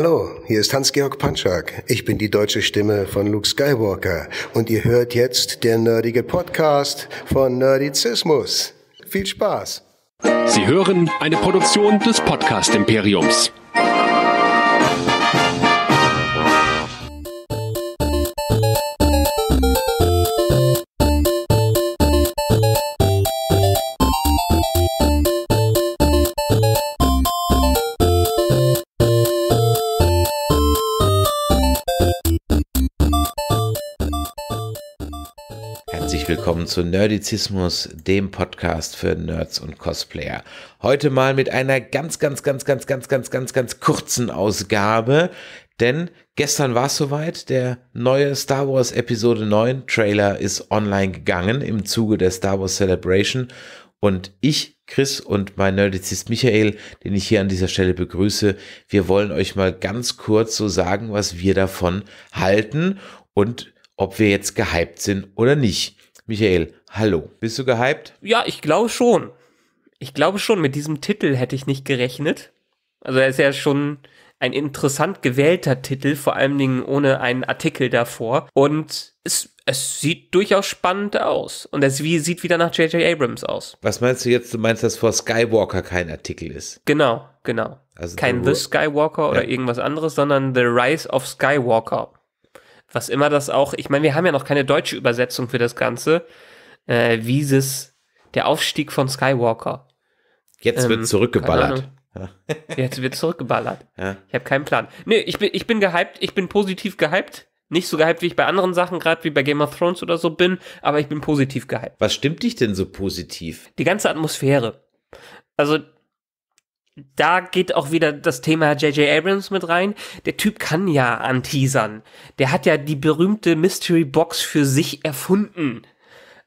Hallo, hier ist Hans-Georg Panschak. Ich bin die deutsche Stimme von Luke Skywalker und ihr hört jetzt der nerdige Podcast von Nerdizismus. Viel Spaß! Sie hören eine Produktion des Podcast Imperiums. zu Nerdizismus, dem Podcast für Nerds und Cosplayer. Heute mal mit einer ganz, ganz, ganz, ganz, ganz, ganz, ganz, ganz kurzen Ausgabe, denn gestern war es soweit, der neue Star Wars Episode 9 Trailer ist online gegangen im Zuge der Star Wars Celebration und ich Chris und mein Nerdizist Michael, den ich hier an dieser Stelle begrüße. Wir wollen euch mal ganz kurz so sagen, was wir davon halten und ob wir jetzt gehypt sind oder nicht. Michael, hallo. Bist du gehypt? Ja, ich glaube schon. Ich glaube schon, mit diesem Titel hätte ich nicht gerechnet. Also er ist ja schon ein interessant gewählter Titel, vor allen Dingen ohne einen Artikel davor. Und es, es sieht durchaus spannend aus. Und es wie, sieht wieder nach J.J. Abrams aus. Was meinst du jetzt? Du meinst, dass vor Skywalker kein Artikel ist? Genau, genau. Also Kein The, Skywalker oder ja. irgendwas anderes, sondern The Rise of Skywalker was immer das auch, ich meine, wir haben ja noch keine deutsche Übersetzung für das Ganze, äh, wie es der Aufstieg von Skywalker. Jetzt ähm, wird zurückgeballert. Jetzt wird zurückgeballert. Ja. Ich habe keinen Plan. Nö, ich bin, ich bin gehypt, ich bin positiv gehypt. Nicht so gehypt, wie ich bei anderen Sachen, gerade wie bei Game of Thrones oder so bin, aber ich bin positiv gehypt. Was stimmt dich denn so positiv? Die ganze Atmosphäre. Also da geht auch wieder das Thema J.J. Abrams mit rein. Der Typ kann ja anteasern. Der hat ja die berühmte Mystery Box für sich erfunden.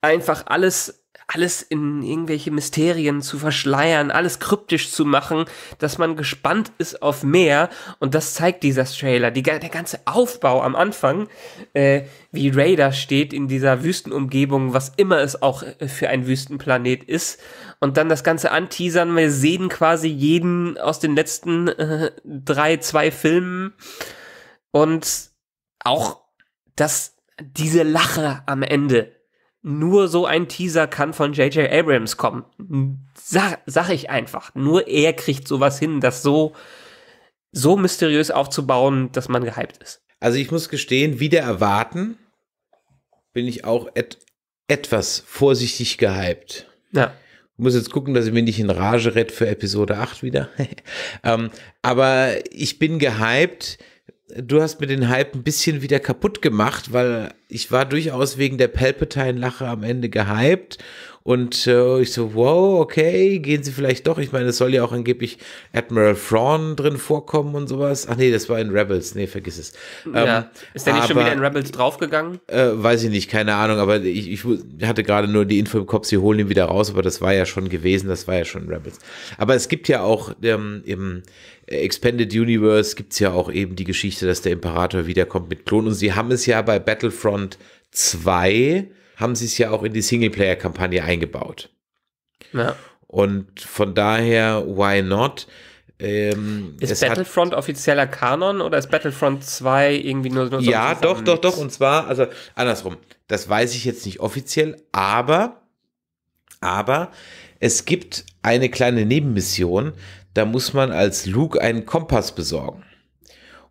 Einfach alles alles in irgendwelche Mysterien zu verschleiern, alles kryptisch zu machen, dass man gespannt ist auf mehr. Und das zeigt dieser Trailer. Die, der ganze Aufbau am Anfang, äh, wie Raider steht in dieser Wüstenumgebung, was immer es auch äh, für ein Wüstenplanet ist. Und dann das ganze Anteasern. Wir sehen quasi jeden aus den letzten äh, drei, zwei Filmen. Und auch das, diese Lache am Ende nur so ein Teaser kann von J.J. Abrams kommen. Sag, sag ich einfach. Nur er kriegt sowas hin, das so, so mysteriös aufzubauen, dass man gehypt ist. Also ich muss gestehen, wieder erwarten, bin ich auch et etwas vorsichtig gehypt. Ja. Ich muss jetzt gucken, dass ich mich nicht in Rage rette für Episode 8 wieder. ähm, aber ich bin gehypt, du hast mir den Hype ein bisschen wieder kaputt gemacht, weil ich war durchaus wegen der Palpatine-Lache am Ende gehypt. Und äh, ich so, wow, okay, gehen sie vielleicht doch. Ich meine, es soll ja auch angeblich Admiral Thrawn drin vorkommen und sowas. Ach nee, das war in Rebels. Nee, vergiss es. Ja. Ähm, ist der nicht aber, schon wieder in Rebels draufgegangen? Äh, weiß ich nicht, keine Ahnung. Aber ich, ich hatte gerade nur die Info im Kopf, sie holen ihn wieder raus. Aber das war ja schon gewesen, das war ja schon in Rebels. Aber es gibt ja auch ähm, im Expanded Universe gibt es ja auch eben die Geschichte, Geschichte, dass der Imperator wiederkommt mit Klonen. Und sie haben es ja bei Battlefront 2, haben sie es ja auch in die Singleplayer-Kampagne eingebaut. Ja. Und von daher, why not? Ähm, ist Battlefront hat, offizieller Kanon oder ist Battlefront 2 irgendwie nur, nur so Ja, doch, doch, doch. Und zwar, also andersrum, das weiß ich jetzt nicht offiziell, aber, aber es gibt eine kleine Nebenmission, da muss man als Luke einen Kompass besorgen.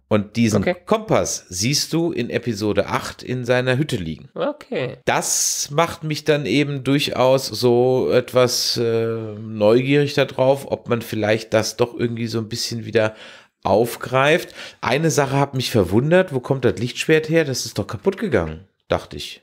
Und diesen okay. Kompass siehst du in Episode 8 in seiner Hütte liegen. Okay. Das macht mich dann eben durchaus so etwas äh, neugierig darauf, ob man vielleicht das doch irgendwie so ein bisschen wieder aufgreift. Eine Sache hat mich verwundert, wo kommt das Lichtschwert her? Das ist doch kaputt gegangen, dachte ich.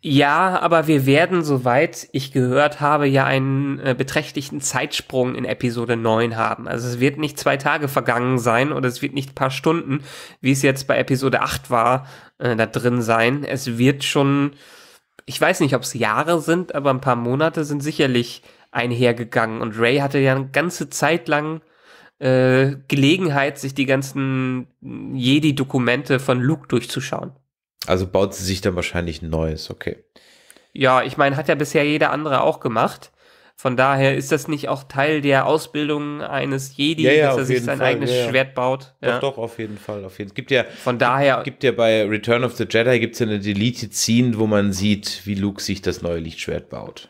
Ja, aber wir werden, soweit ich gehört habe, ja einen äh, beträchtlichen Zeitsprung in Episode 9 haben. Also es wird nicht zwei Tage vergangen sein oder es wird nicht ein paar Stunden, wie es jetzt bei Episode 8 war, äh, da drin sein. Es wird schon, ich weiß nicht, ob es Jahre sind, aber ein paar Monate sind sicherlich einhergegangen. Und Ray hatte ja eine ganze Zeit lang äh, Gelegenheit, sich die ganzen Jedi-Dokumente von Luke durchzuschauen. Also baut sie sich dann wahrscheinlich ein neues, okay. Ja, ich meine, hat ja bisher jeder andere auch gemacht. Von daher ist das nicht auch Teil der Ausbildung eines Jedi, ja, ja, dass er sich sein Fall, eigenes ja, Schwert baut? Doch, doch, auf jeden Fall. Auf jeden. Gibt ja, Von daher. Gibt ja bei Return of the Jedi gibt's ja eine Deleted Scene, wo man sieht, wie Luke sich das neue Lichtschwert baut.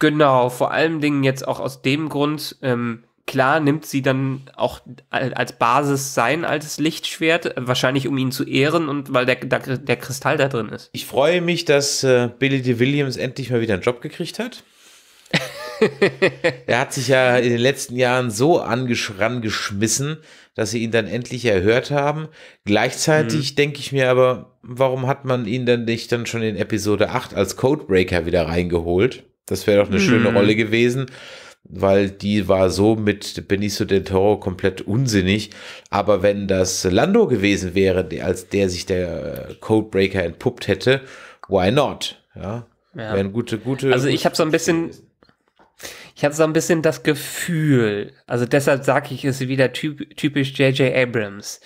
Genau, vor allen Dingen jetzt auch aus dem Grund, ähm, klar nimmt sie dann auch als Basis sein altes Lichtschwert, wahrscheinlich um ihn zu ehren und weil der, der, der Kristall da drin ist. Ich freue mich, dass äh, Billy D. Williams endlich mal wieder einen Job gekriegt hat. er hat sich ja in den letzten Jahren so angeschmissen, dass sie ihn dann endlich erhört haben. Gleichzeitig mhm. denke ich mir aber, warum hat man ihn dann nicht dann schon in Episode 8 als Codebreaker wieder reingeholt? Das wäre doch eine mhm. schöne Rolle gewesen weil die war so mit Benicio del Toro komplett unsinnig. Aber wenn das Lando gewesen wäre, als der sich der äh, Codebreaker entpuppt hätte, why not? Ja, ja. wären gute, gute. Also ich habe so ein bisschen, ich habe so ein bisschen das Gefühl, also deshalb sage ich es wieder typ, typisch J.J. Abrams.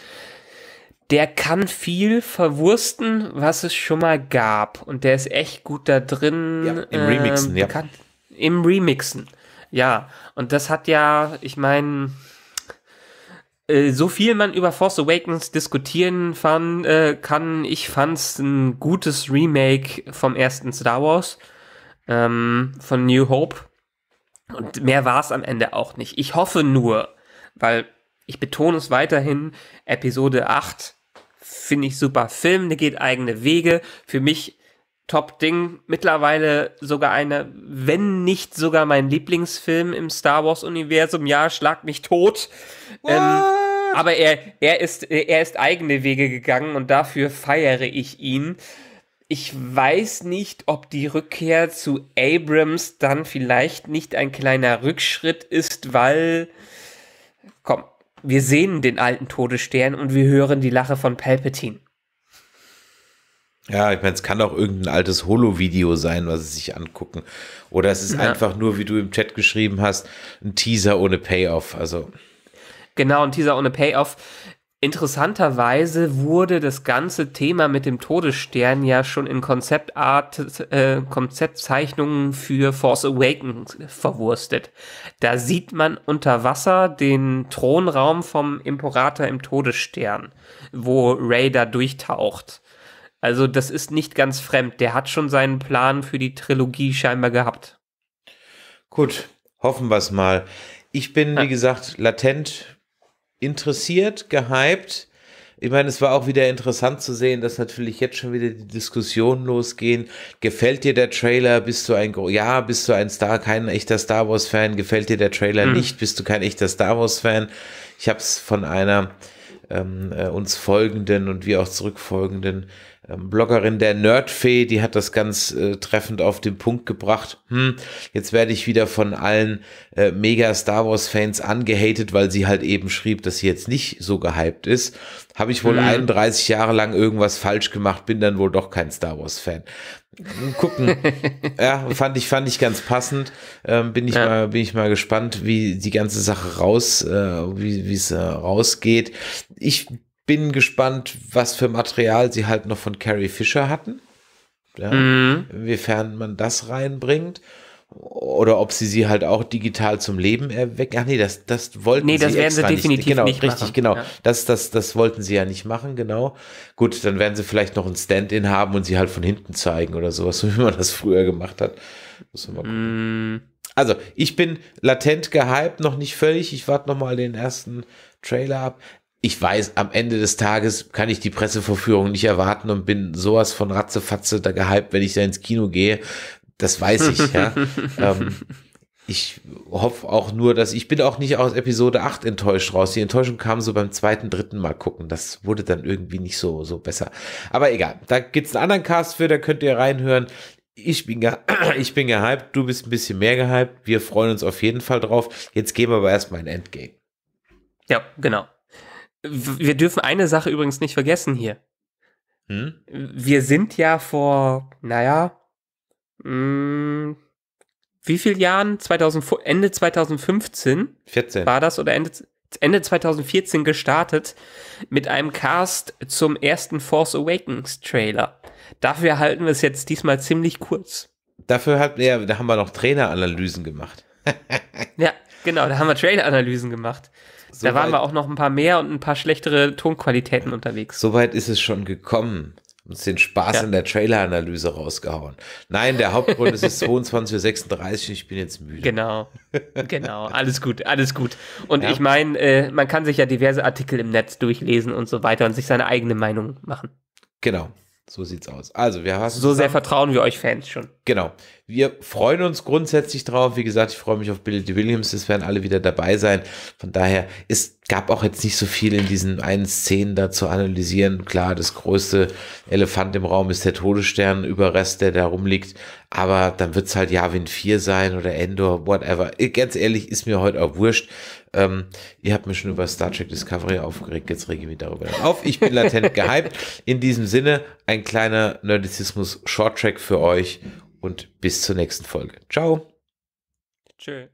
Der kann viel verwursten, was es schon mal gab. Und der ist echt gut da drin. Ja, Im Remixen, ähm, ja. Kann, Im Remixen. Ja, und das hat ja, ich meine, äh, so viel man über Force Awakens diskutieren fand, äh, kann, ich fand es ein gutes Remake vom ersten Star Wars, ähm, von New Hope. Und mehr war es am Ende auch nicht. Ich hoffe nur, weil ich betone es weiterhin, Episode 8 finde ich super Film, der geht eigene Wege. Für mich Top-Ding. Mittlerweile sogar eine, wenn nicht sogar mein Lieblingsfilm im Star Wars-Universum. Ja, schlag mich tot. Ähm, aber er, er, ist, er ist eigene Wege gegangen und dafür feiere ich ihn. Ich weiß nicht, ob die Rückkehr zu Abrams dann vielleicht nicht ein kleiner Rückschritt ist, weil. Komm, wir sehen den alten Todesstern und wir hören die Lache von Palpatine. Ja, ich meine, es kann auch irgendein altes Holo-Video sein, was sie sich angucken. Oder es ist ja. einfach nur, wie du im Chat geschrieben hast, ein Teaser ohne Payoff. Also. Genau, ein Teaser ohne Payoff. Interessanterweise wurde das ganze Thema mit dem Todesstern ja schon in Konzeptart, äh, Konzeptzeichnungen für Force Awakens verwurstet. Da sieht man unter Wasser den Thronraum vom Imperator im Todesstern, wo Ray da durchtaucht. Also das ist nicht ganz fremd. Der hat schon seinen Plan für die Trilogie scheinbar gehabt. Gut, hoffen wir es mal. Ich bin, ja. wie gesagt, latent interessiert, gehypt. Ich meine, es war auch wieder interessant zu sehen, dass natürlich jetzt schon wieder die Diskussionen losgehen. Gefällt dir der Trailer? Bist du ein, ja, bist du ein Star, kein echter Star Wars Fan? Gefällt dir der Trailer mhm. nicht? Bist du kein echter Star Wars Fan? Ich habe es von einer ähm, äh, uns folgenden und wir auch zurückfolgenden ähm, Bloggerin der Nerdfee, die hat das ganz äh, treffend auf den Punkt gebracht. Hm, jetzt werde ich wieder von allen äh, mega Star Wars Fans angehatet, weil sie halt eben schrieb, dass sie jetzt nicht so gehypt ist. Habe ich wohl mhm. 31 Jahre lang irgendwas falsch gemacht, bin dann wohl doch kein Star Wars Fan. Gucken. ja, fand ich, fand ich ganz passend. Ähm, bin ich ja. mal, bin ich mal gespannt, wie die ganze Sache raus, äh, wie wie es äh, rausgeht. Ich bin gespannt, was für Material sie halt noch von Carrie Fisher hatten. Ja, mhm. Inwiefern man das reinbringt. Oder ob sie sie halt auch digital zum Leben erwecken. Ach nee, das, das wollten nee, das werden sie definitiv nicht, genau, nicht richtig, machen. genau. Ja. Das, das, das wollten sie ja nicht machen, genau. Gut, dann werden sie vielleicht noch ein Stand-in haben und sie halt von hinten zeigen oder sowas, wie man das früher gemacht hat. Muss man mal gucken. Mhm. Also, ich bin latent gehypt, noch nicht völlig. Ich warte noch mal den ersten Trailer ab ich weiß, am Ende des Tages kann ich die Presseverführung nicht erwarten und bin sowas von Ratzefatze da gehypt, wenn ich da ins Kino gehe. Das weiß ich, ja. ähm, ich hoffe auch nur, dass ich bin auch nicht aus Episode 8 enttäuscht raus. Die Enttäuschung kam so beim zweiten, dritten Mal gucken. Das wurde dann irgendwie nicht so, so besser. Aber egal, da gibt es einen anderen Cast für, da könnt ihr reinhören. Ich bin, ich bin gehypt, du bist ein bisschen mehr gehypt. Wir freuen uns auf jeden Fall drauf. Jetzt gehen wir aber erstmal in Endgame. Ja, genau wir dürfen eine Sache übrigens nicht vergessen hier. Hm? Wir sind ja vor, naja, mh, hm, wie viele Jahren? 2000, Ende 2015 14. war das oder Ende, Ende 2014 gestartet mit einem Cast zum ersten Force Awakens Trailer. Dafür halten wir es jetzt diesmal ziemlich kurz. Dafür hat, ja, da haben wir noch Traineranalysen gemacht. ja, genau, da haben wir Traineranalysen gemacht so da waren wir auch noch ein paar mehr und ein paar schlechtere Tonqualitäten unterwegs. Soweit ist es schon gekommen. Uns den Spaß ja. in der Trailer-Analyse rausgehauen. Nein, der Hauptgrund ist es 22.36 Uhr und ich bin jetzt müde. Genau, genau, alles gut, alles gut. Und ja. ich meine, äh, man kann sich ja diverse Artikel im Netz durchlesen und so weiter und sich seine eigene Meinung machen. Genau. So sieht's aus. Also, wir haben. So sehr vertrauen wir euch Fans schon. Genau. Wir freuen uns grundsätzlich drauf. Wie gesagt, ich freue mich auf Billy Williams. Es werden alle wieder dabei sein. Von daher ist gab auch jetzt nicht so viel in diesen einen Szenen da zu analysieren. Klar, das größte Elefant im Raum ist der Todesstern, Überrest, der da rumliegt. Aber dann wird es halt Javin 4 sein oder Endor, whatever. Ganz ehrlich, ist mir heute auch wurscht. Ähm, ihr habt mich schon über Star Trek Discovery aufgeregt. Jetzt rege ich mich darüber auf. Ich bin latent gehypt. In diesem Sinne, ein kleiner Nerdizismus Short Track für euch und bis zur nächsten Folge. Ciao. Tschö.